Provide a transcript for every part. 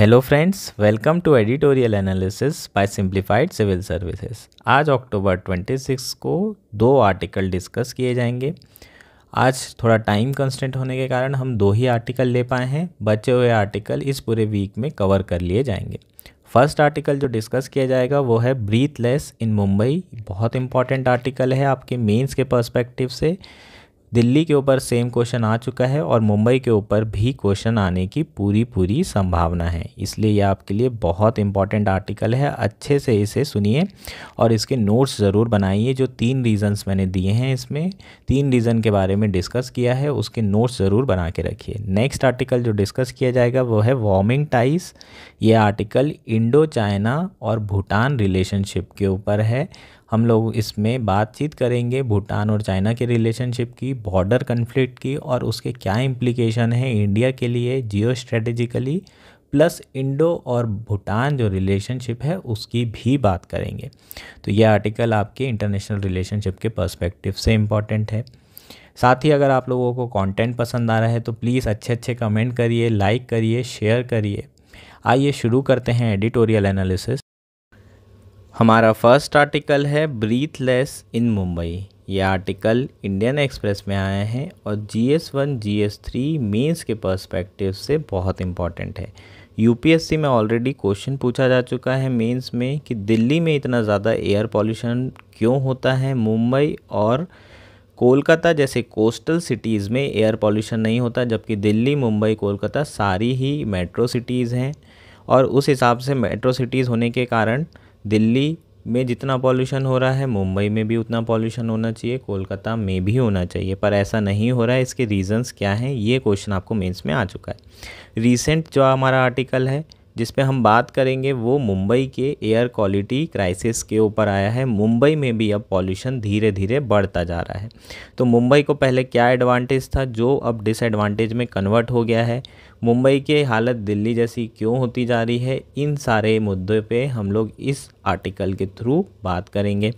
Hello friends welcome to editorial analysis by simplified civil services आज October 26 को दो article discuss किए जाएंगे आज थोड़ा टाइम कंस्टेंट होने के कारण हम दो ही आर्टिकल ले पाए हैं बचे हुए आर्टिकल इस पूरे वीक में कवर कर लिए जाएंगे फर्स्ट आर्टिकल जो डिस्कस किया जाएगा वो है ब्रीथलेस इन मुंबई बहुत इंपॉर्टेंट आर्टिकल है आपके मेन्स के परस्पेक्टिव से दिल्ली के ऊपर सेम क्वेश्चन आ चुका है और मुंबई के ऊपर भी क्वेश्चन आने की पूरी पूरी संभावना है इसलिए यह आपके लिए बहुत इंपॉर्टेंट आर्टिकल है अच्छे से इसे सुनिए और इसके नोट्स ज़रूर बनाइए जो तीन रीजंस मैंने दिए हैं इसमें तीन रीज़न के बारे में डिस्कस किया है उसके नोट्स ज़रूर बना के रखिए नेक्स्ट आर्टिकल जो डिस्कस किया जाएगा वो है वार्मिंग टाइस ये आर्टिकल इंडो चाइना और भूटान रिलेशनशिप के ऊपर है हम लोग इसमें बातचीत करेंगे भूटान और चाइना के रिलेशनशिप की बॉर्डर कन्फ्लिक्ट की और उसके क्या इम्प्लीकेशन है इंडिया के लिए जियो स्ट्रेटेजिकली प्लस इंडो और भूटान जो रिलेशनशिप है उसकी भी बात करेंगे तो ये आर्टिकल आपके इंटरनेशनल रिलेशनशिप के पर्सपेक्टिव से इम्पॉर्टेंट है साथ ही अगर आप लोगों को कंटेंट पसंद आ रहा है तो प्लीज़ अच्छे अच्छे कमेंट करिए लाइक करिए शेयर करिए आइए शुरू करते हैं एडिटोरियल एनालिसिस हमारा फर्स्ट आर्टिकल है ब्रीथलेस इन मुंबई ये आर्टिकल इंडियन एक्सप्रेस में आया है और G S one G S three mains के पर्सपेक्टिव से बहुत इंपॉर्टेंट है यूपीएससी में ऑलरेडी क्वेश्चन पूछा जा चुका है मेन्स में कि दिल्ली में इतना ज़्यादा एयर पॉल्यूशन क्यों होता है मुंबई और कोलकाता जैसे कोस्टल सिटीज़ में एयर पॉल्यूशन नहीं होता जबकि दिल्ली मुंबई कोलकाता सारी ही मेट्रो सिटीज़ हैं और उस हिसाब से मेट्रो सिटीज़ होने के कारण दिल्ली में जितना पॉल्यूशन हो रहा है मुंबई में भी उतना पॉल्यूशन होना चाहिए कोलकाता में भी होना चाहिए पर ऐसा नहीं हो रहा है इसके रीज़न्स क्या हैं ये क्वेश्चन आपको मेंस में आ चुका है रीसेंट जो हमारा आर्टिकल है जिस पे हम बात करेंगे वो मुंबई के एयर क्वालिटी क्राइसिस के ऊपर आया है मुंबई में भी अब पॉल्यूशन धीरे धीरे बढ़ता जा रहा है तो मुंबई को पहले क्या एडवांटेज था जो अब डिसएडवांटेज में कन्वर्ट हो गया है मुंबई की हालत दिल्ली जैसी क्यों होती जा रही है इन सारे मुद्दों पे हम लोग इस आर्टिकल के थ्रू बात करेंगे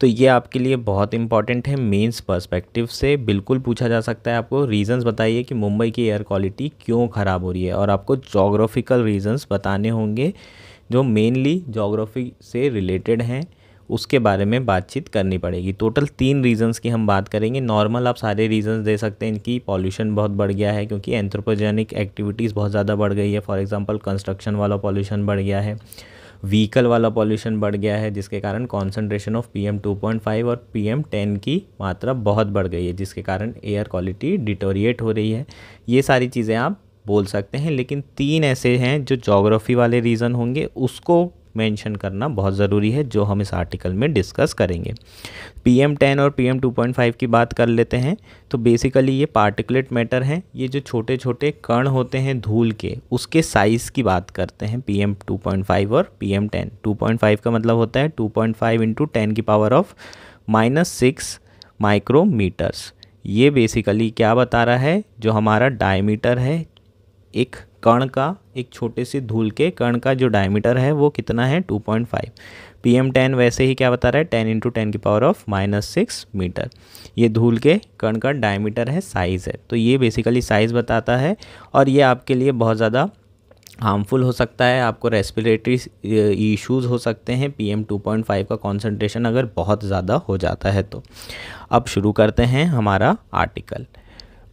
तो ये आपके लिए बहुत इंपॉर्टेंट है मेंस पर्सपेक्टिव से बिल्कुल पूछा जा सकता है आपको रीज़न्स बताइए कि मुंबई की एयर क्वालिटी क्यों ख़राब हो रही है और आपको जोग्राफिकल रीज़न्स बताने होंगे जो मेनली जोग्राफी से रिलेटेड हैं उसके बारे में बातचीत करनी पड़ेगी टोटल तीन रीज़न्स की हम बात करेंगे नॉर्मल आप सारे रीज़न्स दे सकते हैं इनकी पॉल्यूशन बहुत बढ़ गया है क्योंकि एंथ्रोपोजेनिक एक्टिविटीज़ बहुत ज़्यादा बढ़ गई है फॉर एग्ज़ाम्पल कंस्ट्रक्शन वाला पॉल्यूशन बढ़ गया है व्हीकल वाला पॉल्यूशन बढ़ गया है जिसके कारण कॉन्सेंट्रेशन ऑफ पी एम और पी एम की मात्रा बहुत बढ़ गई है जिसके कारण एयर क्वालिटी डिटोरिएट हो रही है ये सारी चीज़ें आप बोल सकते हैं लेकिन तीन ऐसे हैं जो जोग्राफी वाले रीज़न होंगे उसको मेंशन करना बहुत ज़रूरी है जो हम इस आर्टिकल में डिस्कस करेंगे पीएम टेन और पीएम टू पॉइंट फाइव की बात कर लेते हैं तो बेसिकली ये पार्टिकुलेट मैटर हैं ये जो छोटे छोटे कण होते हैं धूल के उसके साइज़ की बात करते हैं P M two point five और P M ten two point five का मतलब होता है two point five into ten की power of minus six micrometers ये बेसिकली क्या बता रहा है जो हमारा डायमीटर है एक कण का एक छोटे से धूल के कण का जो डायमीटर है वो कितना है 2.5 फाइव टेन वैसे ही क्या बता रहा है टेन इंटू टेन की power of minus six metre ये धूल के कण का डायमीटर है साइज़ है तो ये बेसिकली साइज़ बताता है और ये आपके लिए बहुत ज़्यादा हार्मफुल हो सकता है आपको रेस्पिरेटरी इश्यूज़ हो सकते हैं पीएम 2.5 का कॉन्सेंट्रेशन अगर बहुत ज़्यादा हो जाता है तो अब शुरू करते हैं हमारा article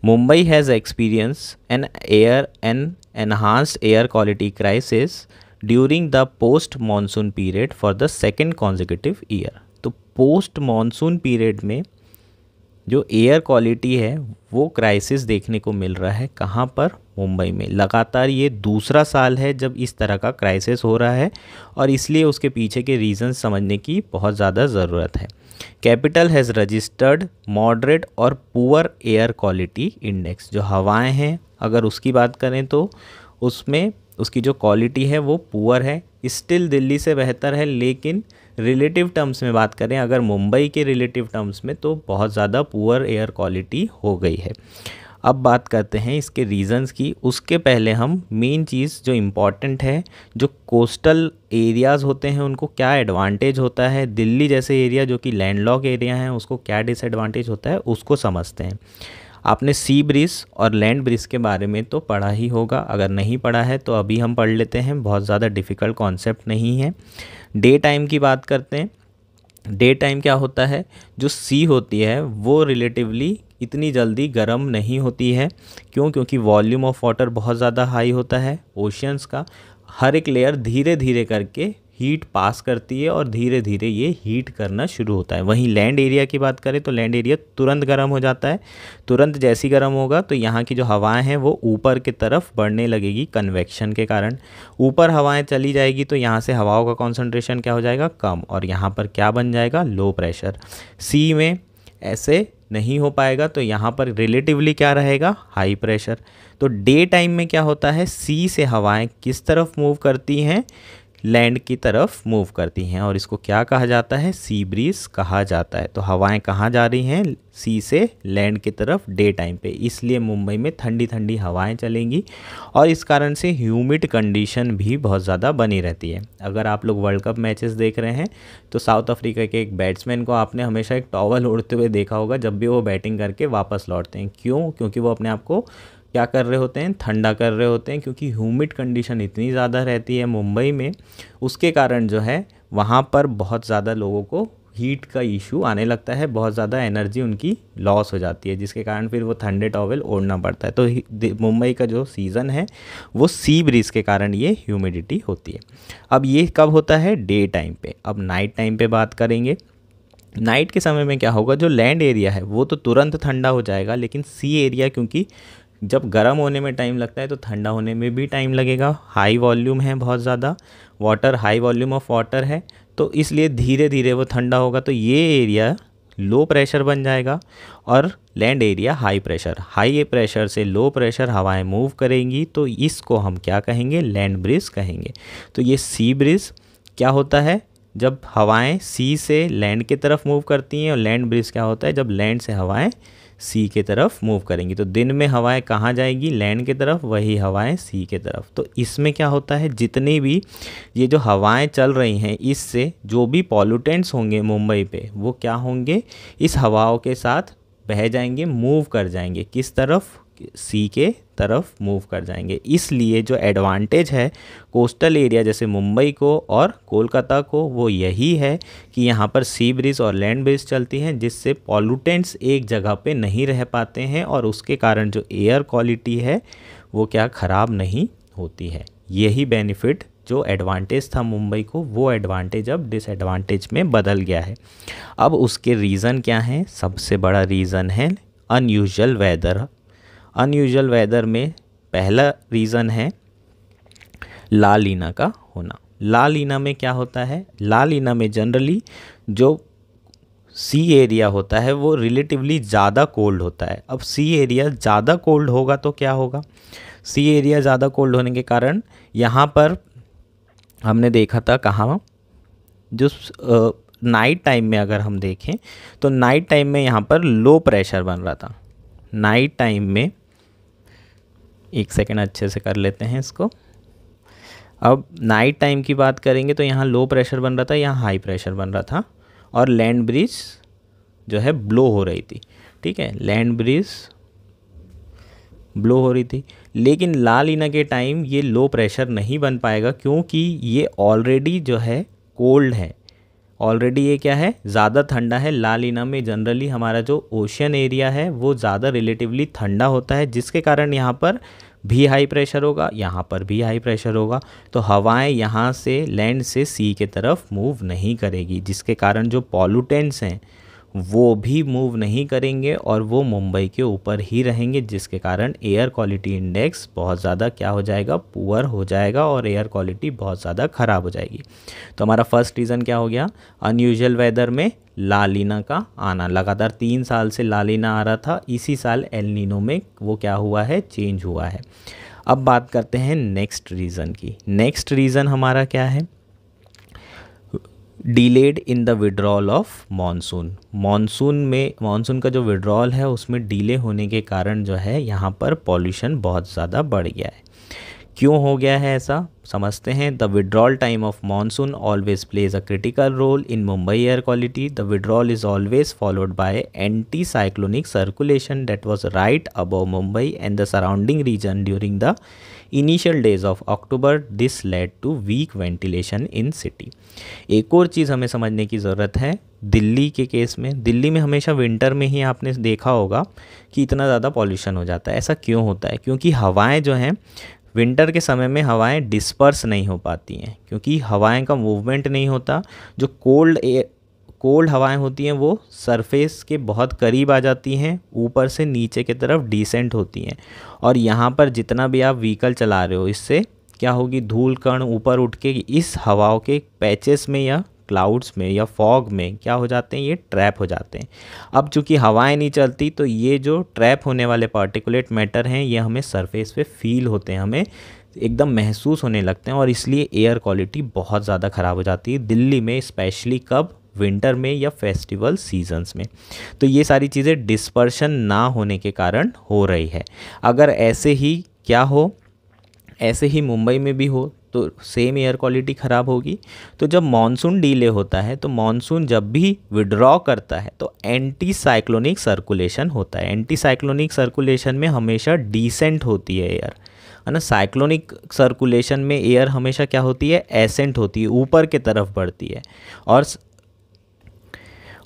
Mumbai has experienced an air an enhanced air quality crisis during the post monsoon period for the second consecutive year. तो पोस्ट मानसून पीरियड में जो एयर क्वालिटी है वो क्राइसिस देखने को मिल रहा है कहाँ पर मुंबई में लगातार ये दूसरा साल है जब इस तरह का क्राइसिस हो रहा है और इसलिए उसके पीछे के रीज़न समझने की बहुत ज़्यादा ज़रूरत है कैपिटल हैज़ रजिस्टर्ड मॉडरेट और पुअर एयर क्वालिटी इंडेक्स जो हवाएं हैं अगर उसकी बात करें तो उसमें उसकी जो क्वालिटी है वो पुअर है स्टिल दिल्ली से बेहतर है लेकिन रिलेटिव टर्म्स में बात करें अगर मुंबई के रिलेटिव टर्म्स में तो बहुत ज़्यादा पुअर एयर क्वालिटी हो गई है अब बात करते हैं इसके रीजंस की उसके पहले हम मेन चीज़ जो इम्पॉर्टेंट है जो कोस्टल एरियाज़ होते हैं उनको क्या एडवांटेज होता है दिल्ली जैसे एरिया जो कि लैंडलॉक एरिया हैं उसको क्या डिसएडवांटेज होता है उसको समझते हैं आपने सी ब्रिज और लैंड ब्रिज के बारे में तो पढ़ा ही होगा अगर नहीं पढ़ा है तो अभी हम पढ़ लेते हैं बहुत ज़्यादा डिफ़िकल्ट कॉन्सेप्ट नहीं है डे टाइम की बात करते हैं डे टाइम क्या होता है जो सी होती है वो रिलेटिवली इतनी जल्दी गर्म नहीं होती है क्यों क्योंकि वॉल्यूम ऑफ वाटर बहुत ज़्यादा हाई होता है ओशियंस का हर एक लेयर धीरे धीरे करके हीट पास करती है और धीरे धीरे ये हीट करना शुरू होता है वहीं लैंड एरिया की बात करें तो लैंड एरिया तुरंत गर्म हो जाता है तुरंत जैसी गर्म होगा तो यहाँ की जो हवाएं हैं वो ऊपर की तरफ बढ़ने लगेगी कन्वेक्शन के कारण ऊपर हवाएं चली जाएगी तो यहाँ से हवाओं का कॉन्सनट्रेशन क्या हो जाएगा कम और यहाँ पर क्या बन जाएगा लो प्रेशर सी में ऐसे नहीं हो पाएगा तो यहाँ पर रिलेटिवली क्या रहेगा हाई प्रेशर तो डे टाइम में क्या होता है सी से हवाएं किस तरफ मूव करती हैं लैंड की तरफ मूव करती हैं और इसको क्या कहा जाता है सी ब्रीज कहा जाता है तो हवाएं कहाँ जा रही हैं सी से लैंड की तरफ डे टाइम पे इसलिए मुंबई में ठंडी ठंडी हवाएं चलेंगी और इस कारण से ह्यूमिड कंडीशन भी बहुत ज़्यादा बनी रहती है अगर आप लोग वर्ल्ड कप मैचेस देख रहे हैं तो साउथ अफ्रीका के एक बैट्समैन को आपने हमेशा एक टॉवल उड़ते हुए देखा होगा जब भी वो बैटिंग करके वापस लौटते हैं क्यों क्योंकि वो अपने आप को क्या कर रहे होते हैं ठंडा कर रहे होते हैं क्योंकि ह्यूमिड कंडीशन इतनी ज़्यादा रहती है मुंबई में उसके कारण जो है वहाँ पर बहुत ज़्यादा लोगों को हीट का इशू आने लगता है बहुत ज़्यादा एनर्जी उनकी लॉस हो जाती है जिसके कारण फिर वो ठंडे टॉवल ओढ़ना पड़ता है तो मुंबई का जो सीज़न है वो सी ब्रिज के कारण ये ह्यूमिडिटी होती है अब ये कब होता है डे टाइम पे अब नाइट टाइम पे बात करेंगे नाइट के समय में क्या होगा जो लैंड एरिया है वो तो तुरंत ठंडा हो जाएगा लेकिन सी एरिया क्योंकि जब गर्म होने में टाइम लगता है तो ठंडा होने में भी टाइम लगेगा हाई वॉल्यूम है बहुत ज़्यादा water high volume of water है तो इसलिए धीरे धीरे वो ठंडा होगा तो ये एरिया लो प्रेशर बन जाएगा और land area high pressure high pressure से लो प्रेशर हवाएं मूव करेंगी तो इसको हम क्या कहेंगे लैंड ब्रिज कहेंगे तो ये सी ब्रिज क्या होता है जब हवाएं सी से लैंड की तरफ मूव करती हैं और लैंड ब्रिज क्या होता है जब लैंड से हवाएं सी के तरफ मूव करेंगी तो दिन में हवाएं कहाँ जाएगी लैंड की तरफ वही हवाएं सी के तरफ तो इसमें क्या होता है जितनी भी ये जो हवाएं चल रही हैं इससे जो भी पॉल्यूटेंट्स होंगे मुंबई पे वो क्या होंगे इस हवाओं के साथ बह जाएंगे मूव कर जाएंगे किस तरफ सी के तरफ मूव कर जाएंगे इसलिए जो एडवांटेज है कोस्टल एरिया जैसे मुंबई को और कोलकाता को वो यही है कि यहाँ पर सी ब्रिज और लैंड ब्रिज चलती हैं जिससे पॉल्यूटेंट्स एक जगह पे नहीं रह पाते हैं और उसके कारण जो एयर क्वालिटी है वो क्या ख़राब नहीं होती है यही बेनिफिट जो एडवांटेज था मुंबई को वो एडवांटेज अब डिसएडवांटेज में बदल गया है अब उसके रीज़न क्या हैं सबसे बड़ा रीज़न है अनयूजल वेदर अनयूजल वेदर में पहला रीज़न है लालीना का होना लालीना में क्या होता है लालीना में जनरली जो सी एरिया होता है वो रिलेटिवली ज़्यादा कोल्ड होता है अब सी एरिया ज़्यादा कोल्ड होगा तो क्या होगा सी एरिया ज़्यादा कोल्ड होने के कारण यहाँ पर हमने देखा था कहाँ जो नाइट टाइम में अगर हम देखें तो नाइट टाइम में यहाँ पर लो प्रेशर बन रहा था नाइट टाइम में एक सेकेंड अच्छे से कर लेते हैं इसको अब नाइट टाइम की बात करेंगे तो यहाँ लो प्रेशर बन रहा था यहाँ हाई प्रेशर बन रहा था और लैंड ब्रिज जो है ब्लो हो रही थी ठीक है लैंड ब्रिज ब्लो हो रही थी लेकिन लाल इना के टाइम ये लो प्रेशर नहीं बन पाएगा क्योंकि ये ऑलरेडी जो है कोल्ड है ऑलरेडी ये क्या है ज़्यादा ठंडा है लालीना में जनरली हमारा जो ओशियन एरिया है वो ज़्यादा रिलेटिवली ठंडा होता है जिसके कारण यहाँ पर भी हाई प्रेशर होगा यहाँ पर भी हाई प्रेशर होगा तो हवाएं यहाँ से लैंड से सी के तरफ मूव नहीं करेगी जिसके कारण जो पॉल्यूटेंट्स हैं वो भी मूव नहीं करेंगे और वो मुंबई के ऊपर ही रहेंगे जिसके कारण एयर क्वालिटी इंडेक्स बहुत ज़्यादा क्या हो जाएगा पुअर हो जाएगा और एयर क्वालिटी बहुत ज़्यादा ख़राब हो जाएगी तो हमारा फर्स्ट रीज़न क्या हो गया अनयूजल वेदर में लालीना का आना लगातार तीन साल से लालीना आ रहा था इसी साल एलिनो में वो क्या हुआ है चेंज हुआ है अब बात करते हैं नेक्स्ट रीज़न की नेक्स्ट रीज़न हमारा क्या है delayed in the withdrawal of monsoon monsoon में मानसून का जो विड्रॉल है उसमें डिले होने के कारण जो है यहाँ पर पॉल्यूशन बहुत ज़्यादा बढ़ गया है क्यों हो गया है ऐसा समझते हैं the withdrawal time of monsoon always plays a critical role in Mumbai air quality the withdrawal is always followed by anti cyclonic circulation that was right above Mumbai and the surrounding region during the initial days of October this led to weak ventilation in city एक और चीज़ हमें समझने की ज़रूरत है दिल्ली के case में दिल्ली में हमेशा विंटर में ही आपने देखा होगा कि इतना ज़्यादा पॉल्यूशन हो जाता है ऐसा क्यों होता है क्योंकि हवाएं जो हैं विंटर के समय में हवाएं डिस्पर्स नहीं हो पाती हैं क्योंकि हवाएं का मूवमेंट नहीं होता जो कोल्ड एयर कोल्ड हवाएं होती हैं वो सरफेस के बहुत करीब आ जाती हैं ऊपर से नीचे की तरफ डिसेंट होती हैं और यहाँ पर जितना भी आप व्हीकल चला रहे हो इससे क्या होगी धूल कण ऊपर उठ के इस हवाओं के पैचेस में या क्लाउड्स में या फॉग में क्या हो जाते हैं ये ट्रैप हो जाते हैं अब चूंकि हवाएं नहीं चलती तो ये जो ट्रैप होने वाले पार्टिकुलेट मैटर हैं ये हमें सरफेस पे फील होते हैं हमें एकदम महसूस होने लगते हैं और इसलिए एयर क्वालिटी बहुत ज़्यादा ख़राब हो जाती है दिल्ली में स्पेशली कब विंटर में या फेस्टिवल सीजन्स में तो ये सारी चीज़ें डिस्पर्शन ना होने के कारण हो रही है अगर ऐसे ही क्या हो ऐसे ही मुंबई में भी हो तो सेम एयर क्वालिटी ख़राब होगी तो जब मानसून डीले होता है तो मानसून जब भी विड्रॉ करता है तो एंटी साइक्लोनिक सर्कुलेशन होता है एंटी साइक्लोनिक सर्कुलेशन में हमेशा डिसेंट होती है एयर है ना साइक्लोनिक सर्कुलेशन में एयर हमेशा क्या होती है एसेंट होती है ऊपर की तरफ बढ़ती है और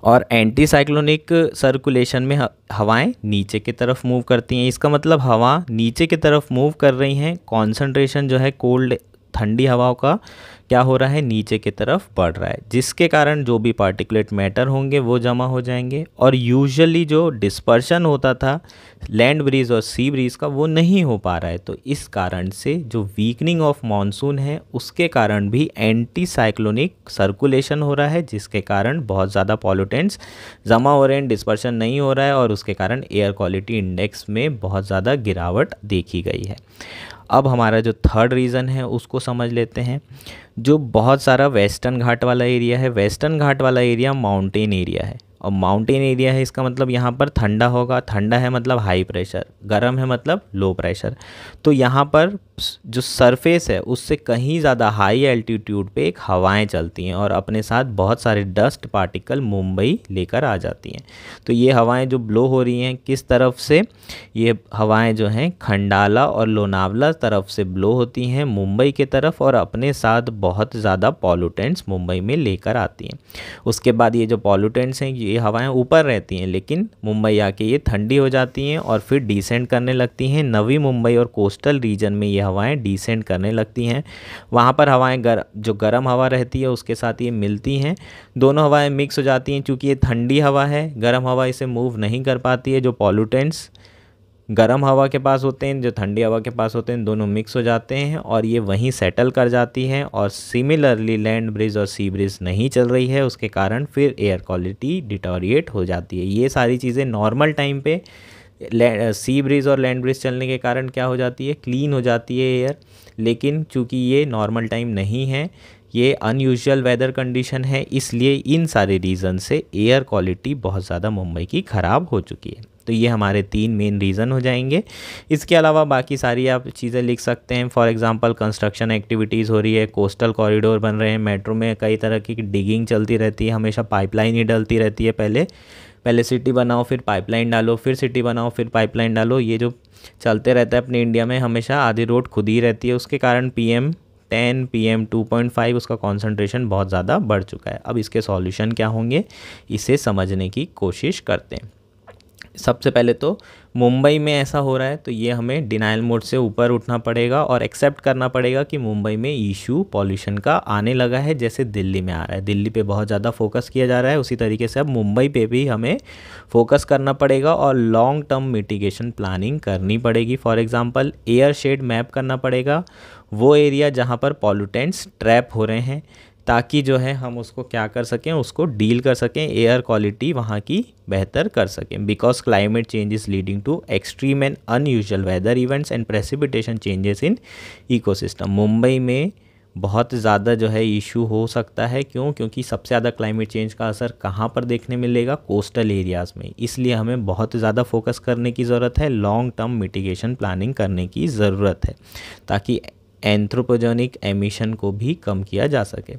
और एंटी साइक्लोनिक सर्कुलेशन में हवाएं नीचे की तरफ मूव करती हैं इसका मतलब हवा नीचे की तरफ मूव कर रही हैं कॉन्सनट्रेशन जो है कोल्ड ठंडी हवाओं का क्या हो रहा है नीचे की तरफ बढ़ रहा है जिसके कारण जो भी पार्टिकुलेट मैटर होंगे वो जमा हो जाएंगे और यूजुअली जो डिस्पर्शन होता था लैंड ब्रीज और सी ब्रीज का वो नहीं हो पा रहा है तो इस कारण से जो वीकनिंग ऑफ मानसून है उसके कारण भी एंटी साइक्लोनिक सर्कुलेशन हो रहा है जिसके कारण बहुत ज़्यादा पॉल्यूटेंट्स जमा हो रहे हैं डिस्पर्शन नहीं हो रहा है और उसके कारण एयर क्वालिटी इंडेक्स में बहुत ज़्यादा गिरावट देखी गई है अब हमारा जो थर्ड रीज़न है उसको समझ लेते हैं जो बहुत सारा वेस्टर्न घाट वाला एरिया है वेस्टर्न घाट वाला एरिया माउंटेन एरिया है और माउंटेन एरिया है इसका मतलब यहाँ पर ठंडा होगा ठंडा है मतलब हाई प्रेशर गर्म है मतलब लो प्रेशर तो यहाँ पर जो सरफेस है उससे कहीं ज़्यादा हाई एल्टीट्यूड पे एक हवाएं चलती हैं और अपने साथ बहुत सारे डस्ट पार्टिकल मुंबई लेकर आ जाती हैं तो ये हवाएं जो ब्लो हो रही हैं किस तरफ से ये हवाएं जो हैं खंडाला और लोनावला तरफ से ब्लो होती हैं मुंबई के तरफ और अपने साथ बहुत ज़्यादा पॉल्यूटेंट्स मुंबई में लेकर आती हैं उसके बाद ये जो पॉल्यूटेंट्स हैं ये हवाएं ऊपर रहती हैं लेकिन मुंबई आके ये ठंडी हो जाती हैं और फिर डिसेंड करने लगती हैं नवी मुंबई और कोस्टल रीजन में ये हवाएं डिसेंड करने लगती हैं वहाँ पर हवाएं गर जो गर्म हवा रहती है उसके साथ ये मिलती हैं दोनों हवाएं मिक्स हो जाती हैं क्योंकि ये ठंडी हवा है गर्म हवा इसे मूव नहीं कर पाती है जो पॉल्यूटेंट्स गर्म हवा के पास होते हैं जो ठंडी हवा के पास होते हैं दोनों मिक्स हो जाते हैं और ये वहीं सेटल कर जाती हैं और सिमिलरली लैंड ब्रिज और सी ब्रिज नहीं चल रही है उसके कारण फिर एयर क्वालिटी डिटोरिएट हो जाती है ये सारी चीज़ें नॉर्मल टाइम पे सी ब्रिज और लैंड ब्रिज चलने के कारण क्या हो जाती है क्लीन हो जाती है एयर लेकिन चूँकि ये नॉर्मल टाइम नहीं है ये अनयूजल वेदर कंडीशन है इसलिए इन सारे रीज़न से एयर क्वालिटी बहुत ज़्यादा मुंबई की ख़राब हो चुकी है तो ये हमारे तीन मेन रीज़न हो जाएंगे इसके अलावा बाकी सारी आप चीज़ें लिख सकते हैं फॉर एग्ज़ाम्पल कंस्ट्रक्शन एक्टिविटीज़ हो रही है कोस्टल कॉरिडोर बन रहे हैं मेट्रो में कई तरह की डिगिंग चलती रहती है हमेशा पाइपलाइन ही डलती रहती है पहले पहले सिटी बनाओ फिर पाइपलाइन डालो फिर सिटी बनाओ फिर पाइपलाइन डालो ये जो चलते रहता है अपने इंडिया में हमेशा आधी रोड खुद ही रहती है उसके कारण पी 10 पीएम 2.5 उसका कॉन्सेंट्रेशन बहुत ज़्यादा बढ़ चुका है अब इसके सॉल्यूशन क्या होंगे इसे समझने की कोशिश करते हैं सबसे पहले तो मुंबई में ऐसा हो रहा है तो ये हमें डिनाइल मोड से ऊपर उठना पड़ेगा और एक्सेप्ट करना पड़ेगा कि मुंबई में इशू पॉल्यूशन का आने लगा है जैसे दिल्ली में आ रहा है दिल्ली पे बहुत ज़्यादा फोकस किया जा रहा है उसी तरीके से अब मुंबई पे भी हमें फोकस करना पड़ेगा और लॉन्ग टर्म मिटिगेशन प्लानिंग करनी पड़ेगी for example air shed map करना पड़ेगा वो एरिया जहाँ पर पॉल्यूटेंट्स ट्रैप हो रहे हैं ताकि जो है हम उसको क्या कर सकें उसको डील कर सकें एयर क्वालिटी वहाँ की बेहतर कर सकें because climate change is leading to extreme and unusual weather events and precipitation changes in ecosystem Mumbai में बहुत ज़्यादा जो है इशू हो सकता है क्यों क्योंकि सबसे ज़्यादा क्लाइमेट चेंज का असर कहाँ पर देखने मिलेगा कोस्टल एरियाज़ में इसलिए हमें बहुत ज़्यादा फोकस करने की ज़रूरत है लॉन्ग टर्म मिटिगेशन प्लानिंग करने की ज़रूरत है ताकि एंथ्रोपोजेनिक एमिशन को भी कम किया जा सके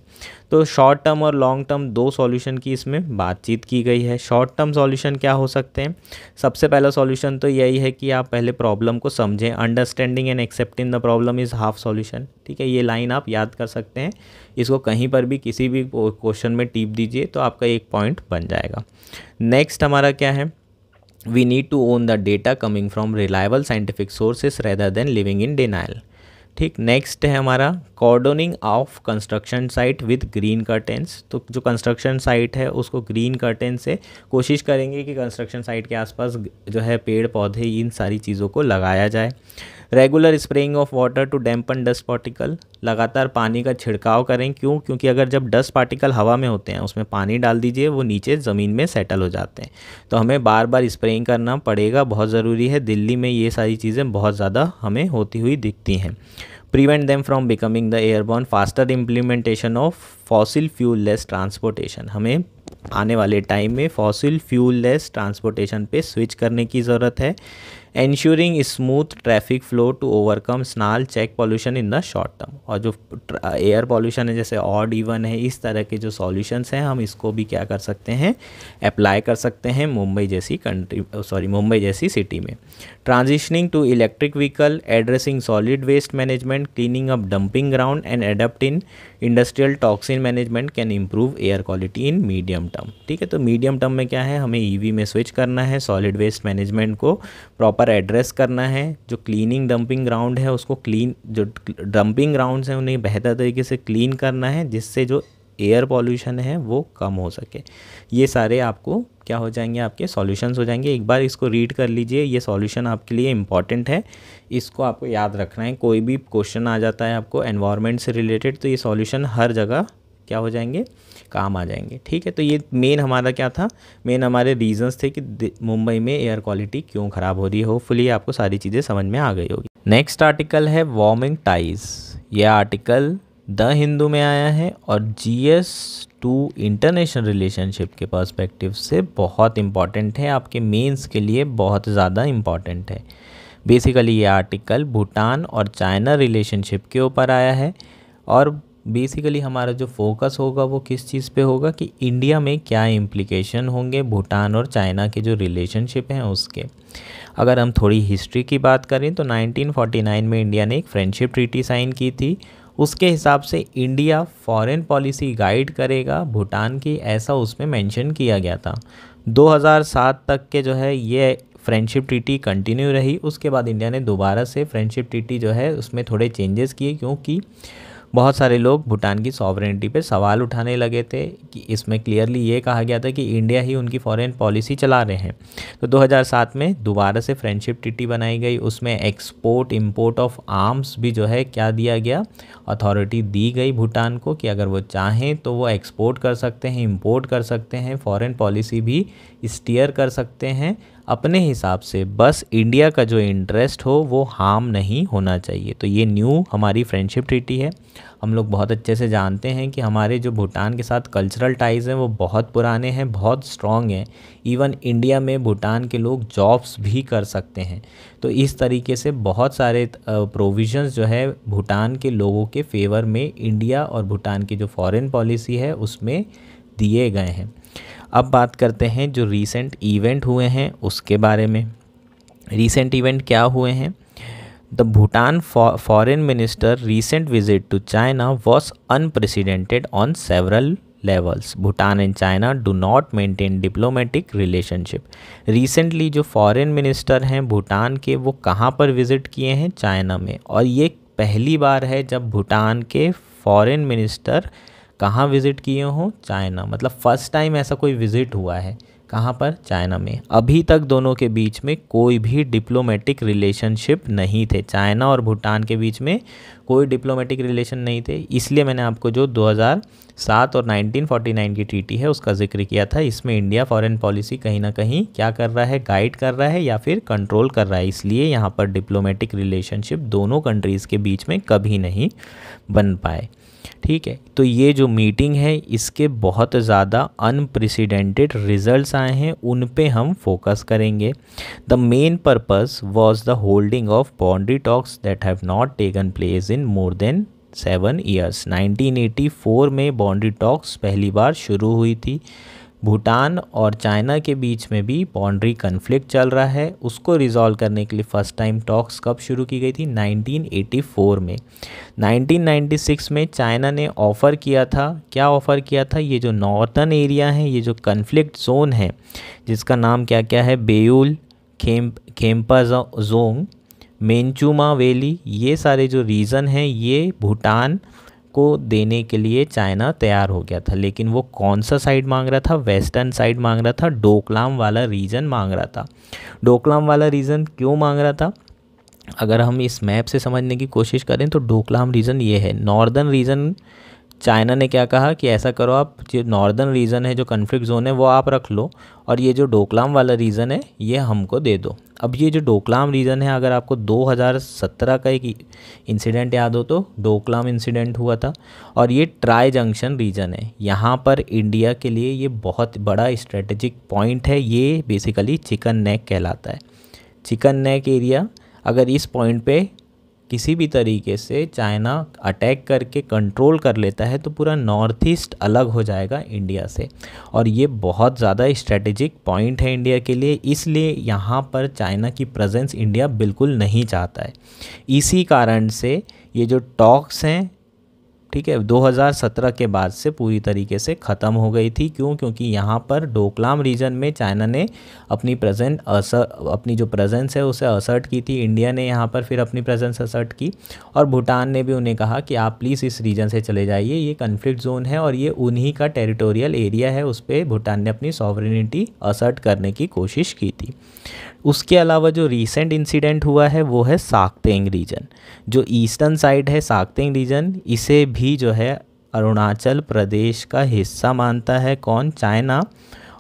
तो शॉर्ट टर्म और लॉन्ग टर्म दो सॉल्यूशन की इसमें बातचीत की गई है शॉर्ट टर्म सॉल्यूशन क्या हो सकते हैं सबसे पहला सॉल्यूशन तो यही है कि आप पहले प्रॉब्लम को समझें understanding and accepting the problem is half solution ठीक है ये लाइन आप याद कर सकते हैं इसको कहीं पर भी किसी भी क्वेश्चन में टीप दीजिए तो आपका एक पॉइंट बन जाएगा नेक्स्ट हमारा क्या है we need to own the data coming from reliable scientific sources rather than living in denial ठीक नेक्स्ट है हमारा cordoning off construction site with green curtains तो जो कंस्ट्रक्शन साइट है उसको ग्रीन कर्टेन से कोशिश करेंगे कि कंस्ट्रक्शन साइट के आसपास जो है पेड़ पौधे इन सारी चीज़ों को लगाया जाए regular spraying of water to dampen dust particle लगातार पानी का छिड़काव करें क्यों क्योंकि अगर जब डस्ट पार्टिकल हवा में होते हैं उसमें पानी डाल दीजिए वो नीचे ज़मीन में सेटल हो जाते हैं तो हमें बार बार स्प्रेइंग करना पड़ेगा बहुत ज़रूरी है दिल्ली में ये सारी चीज़ें बहुत ज़्यादा हमें होती हुई दिखती हैं prevent them from becoming the airborne faster implementation of fossil fuel less transportation हमें आने वाले टाइम में फॉसिल फ्यूल लेस ट्रांसपोर्टेशन पे स्विच करने की ज़रूरत है ensuring smooth traffic flow to overcome snarl check pollution in the short term और जो एयर पॉल्यूशन है जैसे ऑड इवन है इस तरह के जो सॉल्यूशंस हैं हम इसको भी क्या कर सकते हैं अप्लाई कर सकते हैं मुंबई जैसी कंट्री सॉरी मुंबई जैसी सिटी में transitioning to electric vehicle addressing solid waste management cleaning up dumping ground and adopt in industrial toxin management can improve air quality in medium term ठीक है तो मीडियम टर्म में क्या है हमें ई e वी में switch करना है सॉलिड वेस्ट मैनेजमेंट को प्रॉपर प्रॉपर एड्रेस करना है जो क्लीनिंग डंपिंग ग्राउंड है उसको क्लीन जो डंपिंग ग्राउंड्स हैं उन्हें बेहतर तरीके से क्लीन करना है जिससे जो एयर पॉल्यूशन है वो कम हो सके ये सारे आपको क्या हो जाएंगे आपके सॉल्यूशंस हो जाएंगे एक बार इसको रीड कर लीजिए ये सॉल्यूशन आपके लिए इंपॉर्टेंट है इसको आपको याद रखना है कोई भी क्वेश्चन आ जाता है आपको एनवायरनमेंट से रिलेटेड तो ये सॉल्यूशन हर जगह क्या हो जाएंगे काम आ जाएंगे ठीक है तो ये मेन हमारा क्या था मेन हमारे रीजंस थे कि मुंबई में एयर क्वालिटी क्यों ख़राब हो रही है होपफुल आपको सारी चीज़ें समझ में आ गई होगी नेक्स्ट आर्टिकल है वार्मिंग टाइज ये आर्टिकल द हिंदू में आया है और G S two international relationship के पर्सपेक्टिव से बहुत इम्पॉर्टेंट है आपके मेंस के लिए बहुत ज़्यादा इम्पॉर्टेंट है बेसिकली ये आर्टिकल भूटान और चाइना रिलेशनशिप के ऊपर आया है और बेसिकली हमारा जो फोकस होगा वो किस चीज़ पे होगा कि इंडिया में क्या इम्प्लीकेशन होंगे भूटान और चाइना के जो रिलेशनशिप हैं उसके अगर हम थोड़ी हिस्ट्री की बात करें तो 1949 में इंडिया ने एक फ्रेंडशिप ट्रीटी साइन की थी उसके हिसाब से इंडिया फॉरेन पॉलिसी गाइड करेगा भूटान की ऐसा उसमें मैंशन किया गया था दो तक के जो है ये फ्रेंडशिप ट्रीटी कंटिन्यू रही उसके बाद इंडिया ने दोबारा से फ्रेंडशिप ट्रीटी जो है उसमें थोड़े चेंजेस किए क्योंकि बहुत सारे लोग भूटान की सॉवरेंटी पे सवाल उठाने लगे थे कि इसमें क्लियरली ये कहा गया था कि इंडिया ही उनकी फॉरेन पॉलिसी चला रहे हैं तो 2007 में दोबारा से फ्रेंडशिप टिटी बनाई गई उसमें एक्सपोर्ट इम्पोर्ट ऑफ आर्म्स भी जो है क्या दिया गया अथॉरिटी दी गई भूटान को कि अगर वो चाहें तो वो एक्सपोर्ट कर सकते हैं इम्पोर्ट कर सकते हैं फॉरन पॉलिसी भी स्टीयर कर सकते हैं अपने हिसाब से बस इंडिया का जो इंटरेस्ट हो वो हार्म नहीं होना चाहिए तो ये न्यू हमारी फ्रेंडशिप ट्रीटी है हम लोग बहुत अच्छे से जानते हैं कि हमारे जो भूटान के साथ कल्चरल टाइज़ हैं वो बहुत पुराने हैं बहुत स्ट्रॉन्ग हैं इवन इंडिया में भूटान के लोग जॉब्स भी कर सकते हैं तो इस तरीके से बहुत सारे प्रोविजंस जो है भूटान के लोगों के फेवर में इंडिया और भूटान की जो फॉरेन पॉलिसी है उसमें दिए गए हैं अब बात करते हैं जो रीसेंट इवेंट हुए हैं उसके बारे में रीसेंट इवेंट क्या हुए हैं the Bhutan foreign minister recent visit to China was unprecedented on several levels Bhutan and China do not maintain diplomatic relationship recently जो फॉरेन मिनिस्टर हैं भूटान के वो कहाँ पर विज़िट किए हैं चाइना में और ये पहली बार है जब भूटान के फॉरेन मिनिस्टर कहाँ विज़िट किए हों चाइना मतलब फ़र्स्ट टाइम ऐसा कोई विज़िट हुआ है कहाँ पर चाइना में अभी तक दोनों के बीच में कोई भी डिप्लोमेटिक रिलेशनशिप नहीं थे चाइना और भूटान के बीच में कोई डिप्लोमेटिक रिलेशन नहीं थे इसलिए मैंने आपको जो 2007 और 1949 की ट्रीटी है उसका जिक्र किया था इसमें इंडिया फॉरेन पॉलिसी कहीं ना कहीं क्या कर रहा है गाइड कर रहा है या फिर कंट्रोल कर रहा है इसलिए यहाँ पर डिप्लोमेटिक रिलेशनशिप दोनों कंट्रीज़ के बीच में कभी नहीं बन पाए ठीक है तो ये जो मीटिंग है इसके बहुत ज़्यादा अनप्रेसिडेंटेड रिजल्ट्स आए हैं उन पे हम फोकस करेंगे the main purpose was the holding of boundary talks that have not taken place in more than seven years 1984 में बाउंड्री टॉक्स पहली बार शुरू हुई थी भूटान और चाइना के बीच में भी बाउंड्री कन्फ्लिक्ट चल रहा है उसको रिजॉल्व करने के लिए फ़र्स्ट टाइम टॉक्स कब शुरू की गई थी 1984 में 1996 में चाइना ने ऑफ़र किया था क्या ऑफ़र किया था ये जो नॉर्थन एरिया है ये जो कन्फ्लिक्ट जोन है जिसका नाम क्या क्या है बेयूल खेम खेम्पा जोंग मेनचूमा वैली ये सारे जो रीज़न हैं ये भूटान को देने के लिए चाइना तैयार हो गया था लेकिन वो कौन सा साइड मांग रहा था वेस्टर्न साइड मांग रहा था डोकलाम वाला रीजन मांग रहा था डोकलाम वाला रीजन क्यों मांग रहा था अगर हम इस मैप से समझने की कोशिश करें तो डोकलाम रीजन ये है नॉर्दर्न रीजन चाइना ने क्या कहा कि ऐसा करो आप जो नॉर्दर्न रीजन है जो कन्फ्लिक्ट जोन है वो आप रख लो और ये जो डोकलाम वाला रीजन है ये हमको दे दो अब ये जो डोकलाम रीजन है अगर आपको 2017 का एक इंसिडेंट याद हो तो डोकलाम इंसिडेंट हुआ था और ये ट्राई जंक्शन रीजन है यहाँ पर इंडिया के लिए ये बहुत बड़ा स्ट्रेटेजिक पॉइंट है ये बेसिकली चिकन नेक कहलाता है चिकन नेक एरिया अगर इस पॉइंट पे किसी भी तरीके से चाइना अटैक करके कंट्रोल कर लेता है तो पूरा नॉर्थ ईस्ट अलग हो जाएगा इंडिया से और ये बहुत ज़्यादा स्ट्रेटेजिक पॉइंट है इंडिया के लिए इसलिए यहाँ पर चाइना की प्रेजेंस इंडिया बिल्कुल नहीं चाहता है इसी कारण से ये जो टॉक्स हैं ठीक है 2017 के बाद से पूरी तरीके से ख़त्म हो गई थी क्यों क्योंकि यहाँ पर डोकलाम रीजन में चाइना ने अपनी प्रेजेंट असर अपनी जो प्रेजेंस है उसे असर्ट की थी इंडिया ने यहाँ पर फिर अपनी प्रेजेंस असर्ट की और भूटान ने भी उन्हें कहा कि आप प्लीज़ इस रीजन से चले जाइए ये कन्फ्लिक्ट जोन है और ये उन्हीं का टेरिटोरियल एरिया है उस पर भूटान ने अपनी सॉवरिनिटी असर्ट करने की कोशिश की थी उसके अलावा जो रीसेंट इंसिडेंट हुआ है वो है साकतेंग रीजन जो ईस्टर्न साइड है साकतेंग रीजन इसे भी जो है अरुणाचल प्रदेश का हिस्सा मानता है कौन चाइना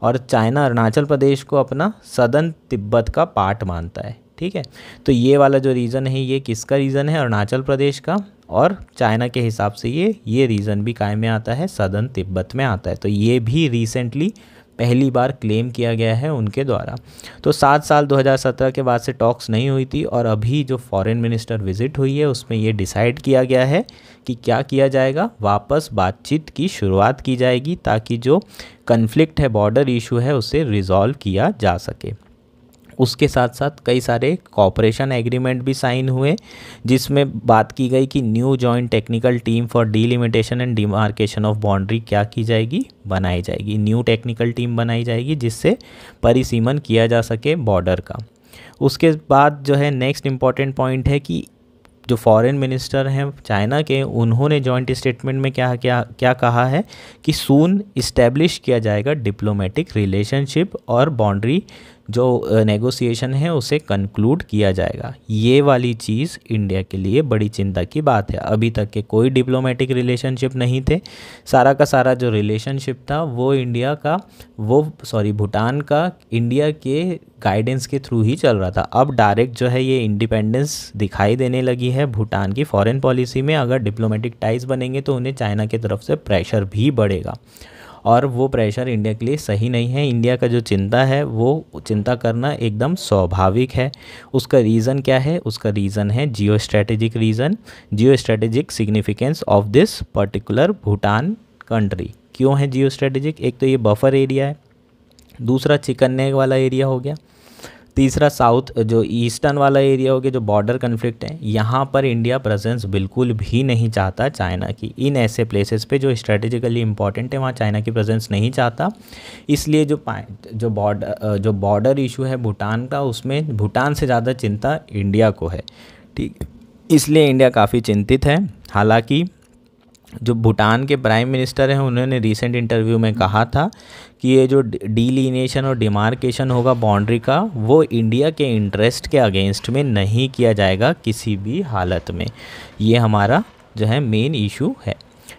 और चाइना अरुणाचल प्रदेश को अपना सदन तिब्बत का पार्ट मानता है ठीक है तो ये वाला जो रीज़न है ये किसका रीज़न है अरुणाचल प्रदेश का और चाइना के हिसाब से ये ये रीज़न भी कायम में आता है सदन तिब्बत में आता है तो ये भी रिसेंटली पहली बार क्लेम किया गया है उनके द्वारा तो सात साल 2017 के बाद से टॉक्स नहीं हुई थी और अभी जो फॉरेन मिनिस्टर विजिट हुई है उसमें ये डिसाइड किया गया है कि क्या किया जाएगा वापस बातचीत की शुरुआत की जाएगी ताकि जो कन्फ्लिक्ट है बॉर्डर इशू है उसे रिजॉल्व किया जा सके उसके साथ साथ कई सारे कॉपरेशन एग्रीमेंट भी साइन हुए जिसमें बात की गई कि new joint technical team for delimitation and demarcation of boundary क्या की जाएगी बनाई जाएगी न्यू टेक्निकल टीम बनाई जाएगी जिससे परिसीमन किया जा सके बॉर्डर का उसके बाद जो है नेक्स्ट इम्पॉर्टेंट पॉइंट है कि जो फॉरेन मिनिस्टर हैं चाइना के उन्होंने जॉइंट स्टेटमेंट में क्या क्या क्या कहा है कि सून इस्टेब्लिश किया जाएगा डिप्लोमेटिक रिलेशनशिप और बाउंड्री जो नेगोशिएशन है उसे कंक्लूड किया जाएगा ये वाली चीज़ इंडिया के लिए बड़ी चिंता की बात है अभी तक के कोई डिप्लोमेटिक रिलेशनशिप नहीं थे सारा का सारा जो रिलेशनशिप था वो इंडिया का वो सॉरी भूटान का इंडिया के गाइडेंस के थ्रू ही चल रहा था अब डायरेक्ट जो है ये इंडिपेंडेंस दिखाई देने लगी है भूटान की फॉरेन पॉलिसी में अगर डिप्लोमेटिक टाइज बनेंगे तो उन्हें चाइना की तरफ से प्रेशर भी बढ़ेगा और वो प्रेशर इंडिया के लिए सही नहीं है इंडिया का जो चिंता है वो चिंता करना एकदम स्वाभाविक है उसका रीज़न क्या है उसका रीज़न है geo strategic reason geo strategic significance of this particular Bhutan country क्यों है जियो स्ट्रेटेजिक एक तो ये बफर एरिया है दूसरा चिकन वाला एरिया हो गया तीसरा साउथ जो ईस्टर्न वाला एरिया हो गया जो बॉर्डर कन्फ्लिक्ट है यहाँ पर इंडिया प्रेजेंस बिल्कुल भी नहीं चाहता चाइना की इन ऐसे प्लेसेस पे जो स्ट्रेटेजिकली इंपॉर्टेंट है वहाँ चाइना की प्रेजेंस नहीं चाहता इसलिए जो जो बॉर्डर जो बॉर्डर इशू है भूटान का उसमें भूटान से ज़्यादा चिंता इंडिया को है ठीक इसलिए इंडिया काफ़ी चिंतित है हालाँकि जो भूटान के प्राइम मिनिस्टर हैं उन्होंने रिसेंट इंटरव्यू में कहा था कि ये जो डीलिनेशन और डिमार्केशन होगा बाउंड्री का वो इंडिया के इंटरेस्ट के अगेंस्ट में नहीं किया जाएगा किसी भी हालत में ये हमारा जो है मेन इशू है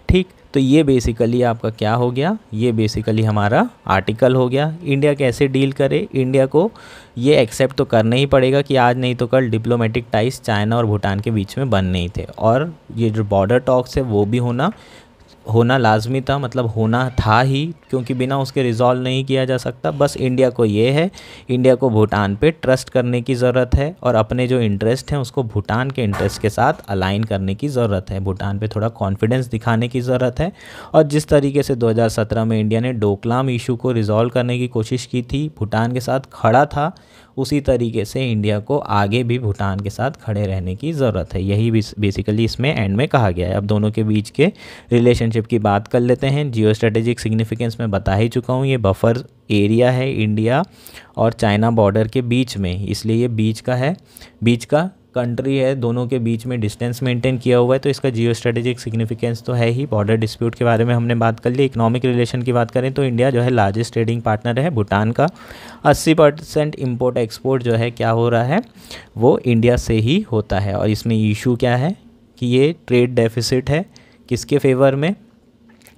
ठीक तो ये बेसिकली आपका क्या हो गया ये बेसिकली हमारा आर्टिकल हो गया इंडिया कैसे डील करे इंडिया को ये एक्सेप्ट तो करना ही पड़ेगा कि आज नहीं तो कल डिप्लोमेटिक टाइस चाइना और भूटान के बीच में बन नहीं थे और ये जो बॉर्डर टॉक्स है वो भी होना होना लाजमी था मतलब होना था ही क्योंकि बिना उसके रिज़ॉल्व नहीं किया जा सकता बस इंडिया को ये है इंडिया को भूटान पे ट्रस्ट करने की ज़रूरत है और अपने जो इंटरेस्ट हैं उसको भूटान के इंटरेस्ट के साथ अलाइन करने की ज़रूरत है भूटान पे थोड़ा कॉन्फिडेंस दिखाने की ज़रूरत है और जिस तरीके से दो में इंडिया ने डोकलाम इशू को रिज़ॉल्व करने की कोशिश की थी भूटान के साथ खड़ा था उसी तरीके से इंडिया को आगे भी भूटान के साथ खड़े रहने की ज़रूरत है यही बेसिकली इसमें एंड में कहा गया है अब दोनों के बीच के रिलेशनशिप की बात कर लेते हैं जियो स्ट्रेटेजिक सिग्निफिकेंस मैं बता ही चुका हूँ ये बफर एरिया है इंडिया और चाइना बॉर्डर के बीच में इसलिए ये बीच का है बीच का कंट्री है दोनों के बीच में डिस्टेंस मेंटेन किया हुआ है तो इसका जियो स्ट्रेटेजिक सिग्निफिकेंस तो है ही बॉर्डर डिस्प्यूट के बारे में हमने बात कर ली इकोनॉमिक रिलेशन की बात करें तो इंडिया जो है लार्जेस्ट ट्रेडिंग पार्टनर है भूटान का 80 परसेंट इम्पोर्ट एक्सपोर्ट जो है क्या हो रहा है वो इंडिया से ही होता है और इसमें इशू क्या है कि ये ट्रेड डेफिसिट है किसके फेवर में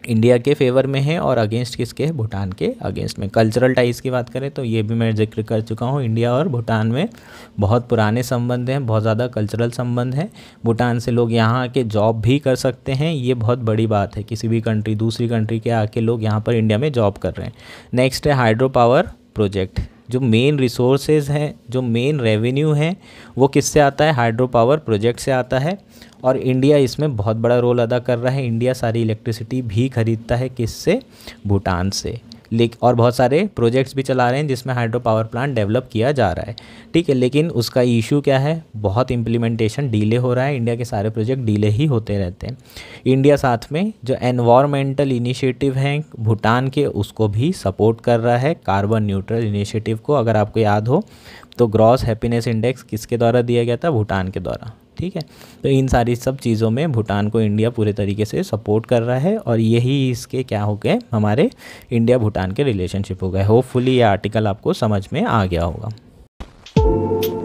इंडिया के फेवर में है और अगेंस्ट किसके भूटान के अगेंस्ट में कल्चरल टाइज की बात करें तो ये भी मैं जिक्र कर चुका हूँ इंडिया और भूटान में बहुत पुराने संबंध हैं बहुत ज़्यादा कल्चरल संबंध हैं भूटान से लोग यहाँ आके जॉब भी कर सकते हैं ये बहुत बड़ी बात है किसी भी कंट्री दूसरी कंट्री के आके लोग यहाँ पर इंडिया में जॉब कर रहे हैं नेक्स्ट है हाइड्रो पावर प्रोजेक्ट जो मेन रिसोर्सेज हैं जो मेन रेवेन्यू हैं वो किससे आता है हाइड्रो पावर प्रोजेक्ट से आता है और इंडिया इसमें बहुत बड़ा रोल अदा कर रहा है इंडिया सारी इलेक्ट्रिसिटी भी खरीदता है किससे भूटान से लेकिन और बहुत सारे प्रोजेक्ट्स भी चला रहे हैं जिसमें हाइड्रो पावर प्लांट डेवलप किया जा रहा है ठीक है लेकिन उसका इशू क्या है बहुत इम्प्लीमेंटेशन डीले हो रहा है इंडिया के सारे प्रोजेक्ट डीले ही होते रहते हैं इंडिया साथ में जो एनवायरमेंटल इनिशिएटिव हैं भूटान के उसको भी सपोर्ट कर रहा है कार्बन न्यूट्रल इनिशिएटिव को अगर आपको याद हो तो ग्रॉस हैप्पीनेस इंडेक्स किसके द्वारा दिया गया था भूटान के द्वारा ठीक है तो इन सारी सब चीज़ों में भूटान को इंडिया पूरे तरीके से सपोर्ट कर रहा है और यही इसके क्या हो गए हमारे इंडिया भूटान के रिलेशनशिप हो गए होपफुली ये आर्टिकल आपको समझ में आ गया होगा